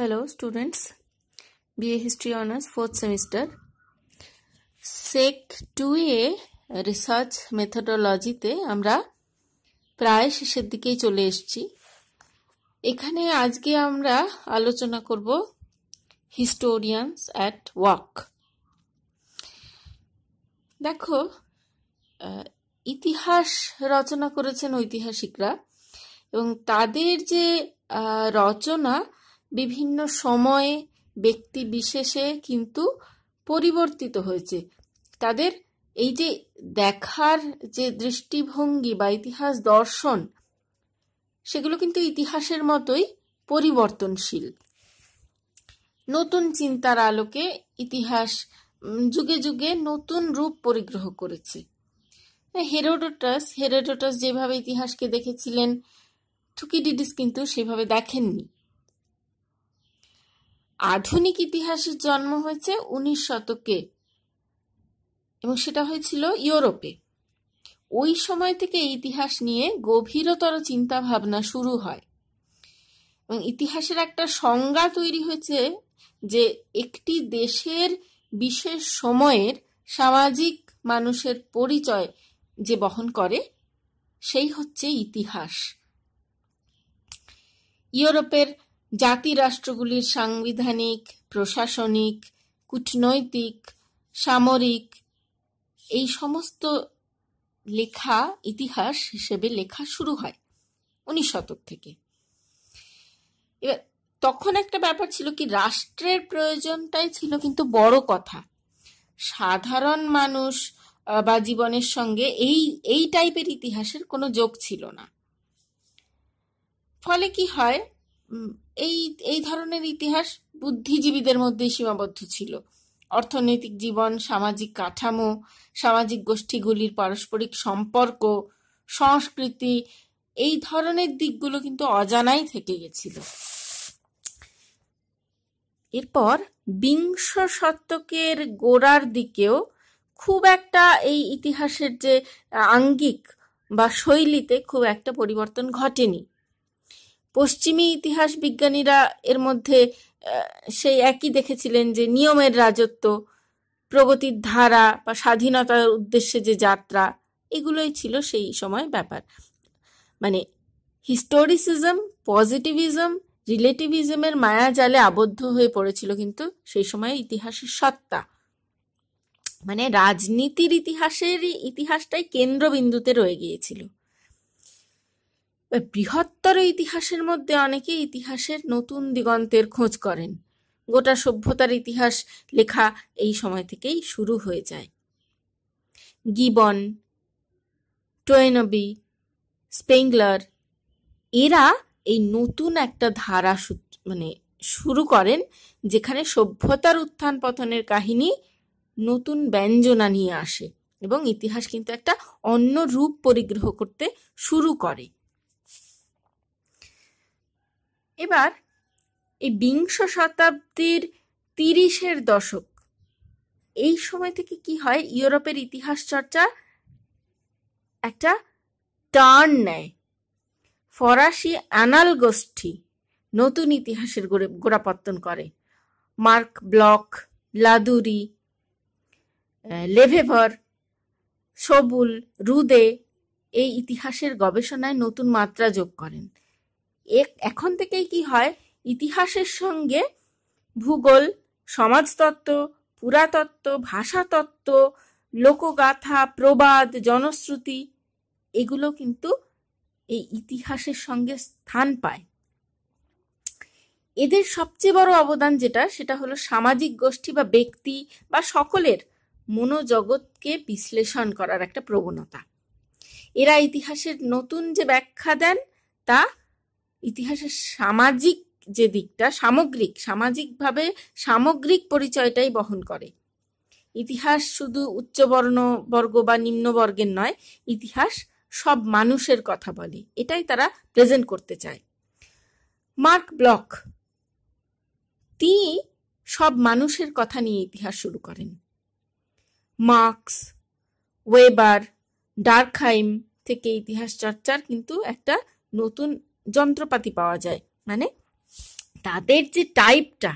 Hello students BA History Honours fourth semester SEC two A research মেথডোলজিতে আমরা প্রায় শেষের দিকেই চলে এসেছি এখানে আজকে আমরা আলোচনা করব হিস্টোরিয়ানস অ্যাট ওয়ার্ক দেখো ইতিহাস রচনা করেছেন ঐতিহাসিকরা এবং তাদের যে রচনা বিভিন্ন সময়ে ব্যক্তি বিশেষে কিন্তু পরিবর্তিত হয়েছে তাদের এই যে দেখার যে দৃষ্টিভঙ্গি বা ইতিহাস দর্শন সেগুলো কিন্তু ইতিহাসের মতোই পরিবর্তনশীল নতুন চিন্তার আলোকে ইতিহাস যুগে যুগে নতুন রূপ পরিগ্রহ করেছে হেরোডোটাস হেরোডোটাস যেভাবে ইতিহাসকে দেখেছিলেন থুকিডিডিস কিন্তু সেভাবে দেখেননি আধুনিক ইতিহাসের জন্ম হয়েছে উনিশ শতকে এবং সেটা হয়েছিল ইউরোপে ওই সময় থেকে ইতিহাস নিয়ে গভীরতর চিন্তা ভাবনা শুরু হয় এবং ইতিহাসের একটা সংজ্ঞা তৈরি হয়েছে যে একটি দেশের বিশেষ সময়ের সামাজিক মানুষের পরিচয় যে বহন করে সেই হচ্ছে ইতিহাস ইউরোপের জাতিরাষ্ট্রগুলির সাংবিধানিক, প্রশাসনিক, কূটনৈতিক, সামরিক এই সমস্ত লেখা ইতিহাস হিসেবে লেখা শুরু হয় উনিশ শতক থেকে এবার তখন একটা ব্যাপার ছিল কি রাষ্ট্রের প্রয়োজনটাই ছিল কিন্তু বড় কথা সাধারণ মানুষ বা জীবনের সঙ্গে এই এই টাইপের ইতিহাসের কোনো যোগ ছিল না ফলে কি হয় এই এই ধরনের ইতিহাস বুদ্ধিজীবীদের মধ্যেই সীমাবদ্ধ ছিল অর্থনৈতিক জীবন সামাজিক কাঠামো সামাজিক গোষ্ঠীগুলির পারস্পরিক সম্পর্ক সংস্কৃতি এই ধরনের দিকগুলো কিন্তু অজানাই থেকে গেছিল এরপর বিংশ শতকের গোড়ার দিকেও খুব একটা এই ইতিহাসের যে আঙ্গিক বা শৈলীতে খুব একটা পরিবর্তন ঘটেনি পশ্চিমী ইতিহাস বিজ্ঞানীরা এর মধ্যে সেই একই দেখেছিলেন যে নিয়মের রাজত্ব প্রগতির ধারা বা স্বাধীনতার উদ্দেশ্যে যে যাত্রা এগুলোই ছিল সেই সময় ব্যাপার মানে হিস্টোরিসিজম পজিটিভিজম রিলেটিভিজমের মায়াজালে আবদ্ধ হয়ে পড়েছিল কিন্তু সেই সময় ইতিহাসের সত্তা মানে রাজনীতির ইতিহাসের ইতিহাসটাই কেন্দ্রবিন্দুতে রয়ে গিয়েছিল বৃহত্তর ইতিহাসের মধ্যে অনেকে ইতিহাসের নতুন দিগন্তের খোঁজ করেন গোটা সভ্যতার ইতিহাস লেখা এই সময় থেকেই শুরু হয়ে যায় গিবন টোয়েনবি স্পেংলার এরা এই নতুন একটা ধারা মানে শুরু করেন যেখানে সভ্যতার উত্থান পতনের কাহিনী নতুন ব্যঞ্জনা নিয়ে আসে এবং ইতিহাস কিন্তু একটা অন্য রূপ পরিগ্রহ করতে শুরু করে এবার এই বিংশ শতাব্দীর তিরিশের দশক এই সময় থেকে কি হয় ইউরোপের ইতিহাস চর্চা একটা টার্ন নেয় ফরাসি অ্যানাল গোষ্ঠী নতুন ইতিহাসের গোড়াপত্তন করে মার্ক ব্লক লাদুরি লেভেভর সবুল রুদে এই ইতিহাসের গবেষণায় নতুন মাত্রা যোগ করেন এখন থেকেই কি হয় ইতিহাসের সঙ্গে ভূগোল সমাজতত্ত্ব পুরাতত্ত্ব ভাষাতত্ত্ব লোকগাথা প্রবাদ জনশ্রুতি এগুলো কিন্তু এই ইতিহাসের সঙ্গে স্থান পায় এদের সবচেয়ে বড় অবদান যেটা সেটা হলো সামাজিক গোষ্ঠী বা ব্যক্তি বা সকলের মনোজগৎকে বিশ্লেষণ করার একটা প্রবণতা এরা ইতিহাসের নতুন যে ব্যাখ্যা দেন তা ইতিহাসের সামাজিক যে দিকটা সামগ্রিক সামাজিকভাবে সামগ্রিক পরিচয়টাই বহন করে ইতিহাস শুধু উচ্চবর্ণ বর্গ বা নিম্নবর্গের নয় ইতিহাস সব মানুষের কথা বলে এটাই তারা প্রেজেন্ট করতে চায় মার্ক ব্লক তিনি সব মানুষের কথা নিয়ে ইতিহাস শুরু করেন মার্কস ওয়েবার ডার্কহাইম থেকে ইতিহাস চর্চার কিন্তু একটা নতুন যন্ত্রপাতি পাওয়া যায় মানে তাদের যে টাইপটা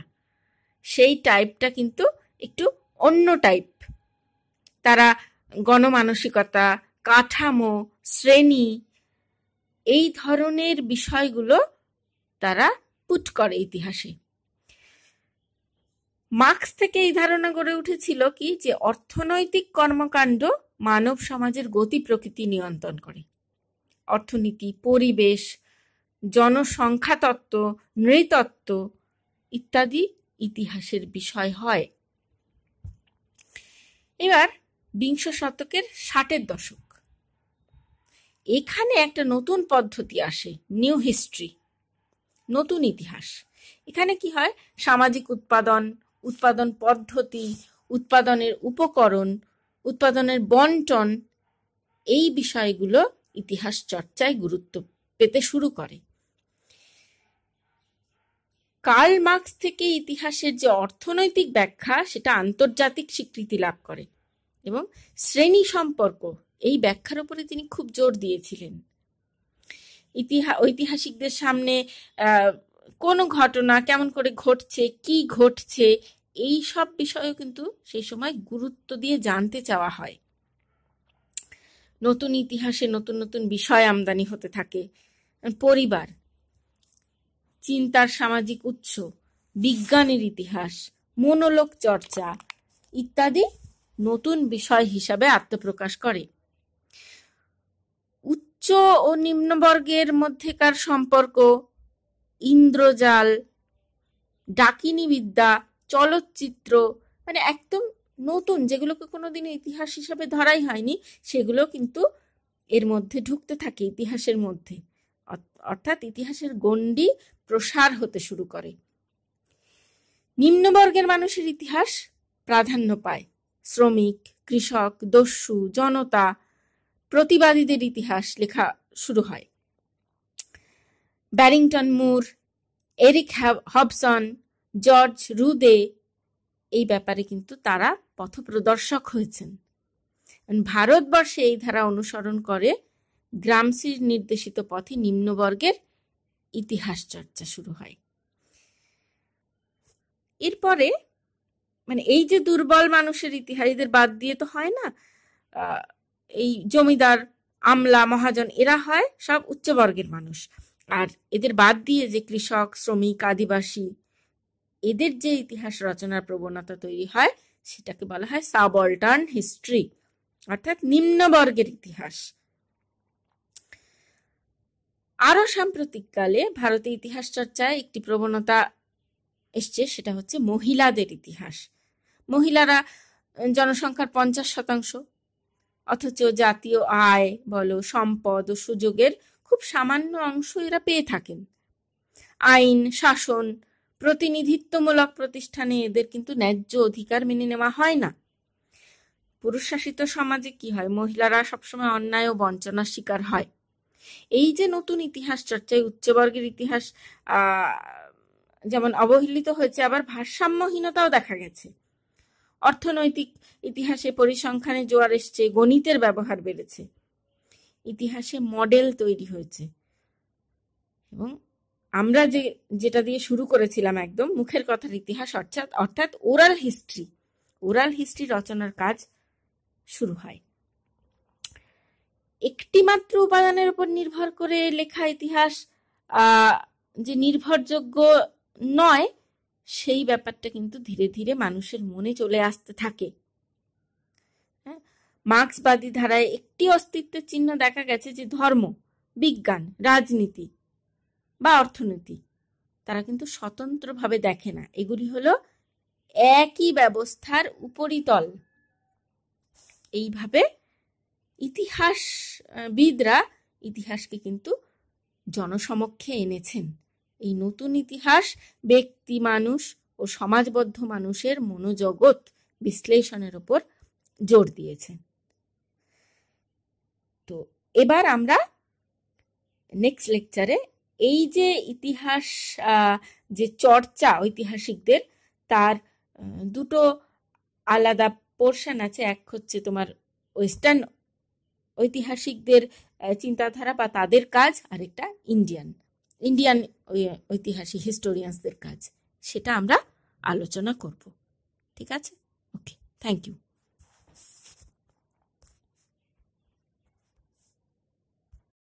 সেই টাইপটা কিন্তু একটু অন্য টাইপ তারা গণমানসিকতা কাঠামো শ্রেণী এই ধরনের বিষয়গুলো তারা পুট করে ইতিহাসে মার্ক্স থেকে এই ধারণা গড়ে উঠেছিল কি যে অর্থনৈতিক কর্মকাণ্ড মানব সমাজের গতি প্রকৃতি নিয়ন্ত্রণ করে অর্থনীতি পরিবেশ জনসংখ্যাতত্ত্ব নৃতত্ত্ব ইত্যাদি ইতিহাসের বিষয় হয় এবার বিংশ শতকের ষাটের দশক এখানে একটা নতুন পদ্ধতি আসে নিউ হিস্ট্রি নতুন ইতিহাস এখানে কি হয় সামাজিক উৎপাদন উৎপাদন পদ্ধতি উৎপাদনের উপকরণ উৎপাদনের বন্টন এই বিষয়গুলো ইতিহাস চর্চায় গুরুত্ব পেতে শুরু করে কার্ল মার্কস থেকে ইতিহাসের যে অর্থনৈতিক ব্যাখ্যা সেটা আন্তর্জাতিক স্বীকৃতি লাভ করে এবং শ্রেণী সম্পর্ক এই ব্যাখ্যার উপরে তিনি খুব জোর দিয়েছিলেন ইতিহাস ঐতিহাসিকদের সামনে কোন ঘটনা কেমন করে ঘটছে কি ঘটছে এই সব বিষয়েও কিন্তু সেই সময় গুরুত্ব দিয়ে জানতে চাওয়া হয় নতুন ইতিহাসে নতুন নতুন বিষয় আমদানি হতে থাকে পরিবার চিন্তার সামাজিক উৎস বিজ্ঞানের ইতিহাস মনোলোক চর্চা ইত্যাদি নতুন বিষয় হিসাবে আত্মপ্রকাশ করে উচ্চ ও নিম্নবর্গের মধ্যেকার সম্পর্ক ইন্দ্রজাল ডাকিনী বিদ্যা চলচ্চিত্র মানে একদম নতুন যেগুলোকে কোনোদিন ইতিহাস হিসাবে ধরাই হয়নি সেগুলো কিন্তু এর মধ্যে ঢুকতে থাকে ইতিহাসের মধ্যে অর্থাৎ ইতিহাসের গণ্ডি প্রসার হতে শুরু করে নিম্নবর্গের মানুষের ইতিহাস প্রাধান্য পায় শ্রমিক কৃষক দস্যু জনতা প্রতিবাদীদের ইতিহাস লেখা শুরু হয় Barrington Moore Eric Hobsbawm George Rude এই ব্যাপারে কিন্তু তারা পথপ্রদর্শক হয়েছেন ভারতবর্ষে এই ধারা অনুসরণ করে গ্রামসির নির্দেশিত পথে নিম্নবর্গের ইতিহাস চর্চা শুরু হয় এরপরে মানে এই যে দুর্বল মানুষের ইতিহাস এদের বাদ দিয়ে তো হয় না এই জমিদার আমলা মহাজন এরা হয় সব উচ্চবর্গের মানুষ আর এদের বাদ দিয়ে যে কৃষক শ্রমিক আদিবাসী এদের যে ইতিহাস রচনার প্রবণতা তৈরি হয় সেটাকে বলা হয় সাবল্টার্ন হিস্ট্রি অর্থাৎ নিম্নবর্গের ইতিহাস আরও সাম্প্রতিককালে ভারতে ইতিহাস চর্চায় একটি প্রবণতা এসছে সেটা হচ্ছে মহিলাদের ইতিহাস মহিলারা জনসংখ্যার পঞ্চাশ শতাংশ অথচ জাতীয় আয় বলো সম্পদ ও সুযোগের খুব সামান্য অংশ এরা পেয়ে থাকেন আইন শাসন প্রতিনিধিত্বমূলক প্রতিষ্ঠানে এদের কিন্তু ন্যায্য অধিকার মেনে নেওয়া হয় না পুরুষ শাসিত সমাজে কি হয় মহিলারা সবসময় অন্যায় ও বঞ্চনার শিকার হয় এই যে নতুন ইতিহাস চর্চায় উচ্চবর্গের ইতিহাস যেমন অবহেলিত হয়েছে আবার ভারসাম্যহীনতাও দেখা গেছে অর্থনৈতিক ইতিহাসে পরিসংখ্যানে জোয়ার এসছে গণিতের ব্যবহার বেড়েছে ইতিহাসে মডেল তৈরি হয়েছে এবং আমরা যে যেটা দিয়ে শুরু করেছিলাম একদম মুখের কথার ইতিহাস অর্থাৎ অর্থাৎ ওরাল হিস্ট্রি ওরাল হিস্ট্রি রচনার কাজ শুরু হয় একটিমাত্র উপাদানের উপর নির্ভর করে লেখা ইতিহাস যে নির্ভরযোগ্য নয় সেই ব্যাপারটা কিন্তু ধীরে ধীরে মানুষের মনে চলে আসতে থাকে হ্যাঁ? মার্ক্সবাদী ধারায় একটি অস্তিত্বের চিহ্ন দেখা গেছে যে ধর্ম বিজ্ঞান রাজনীতি বা অর্থনীতি তারা কিন্তু স্বতন্ত্রভাবে দেখে না এগুলি হলো একই ব্যবস্থার উপরিতল এইভাবে ইতিহাসবিদরা ইতিহাসকে কিন্তু জনসমক্ষে এনেছেন এই নতুন ইতিহাস ব্যক্তি মানুষ ও সমাজবদ্ধ মানুষের মনোজগৎ বিশ্লেষণের ওপর জোর দিয়েছেন তো এবার আমরা নেক্সট লেকচারে এই যে ইতিহাস যে চর্চা ঐতিহাসিকদের তার দুটো আলাদা পোর্শন আছে এক হচ্ছে তোমার ওয়েস্টার্ন ঐতিহাসিকদের চিন্তাধারা বা তাদের কাজ আরেকটা ইন্ডিয়ান ইন্ডিয়ান ঐতিহাসিক হিস্টোরিয়ানসদের কাজ সেটা আমরা আলোচনা করব ঠিক আছে ওকে থ্যাংক ইউ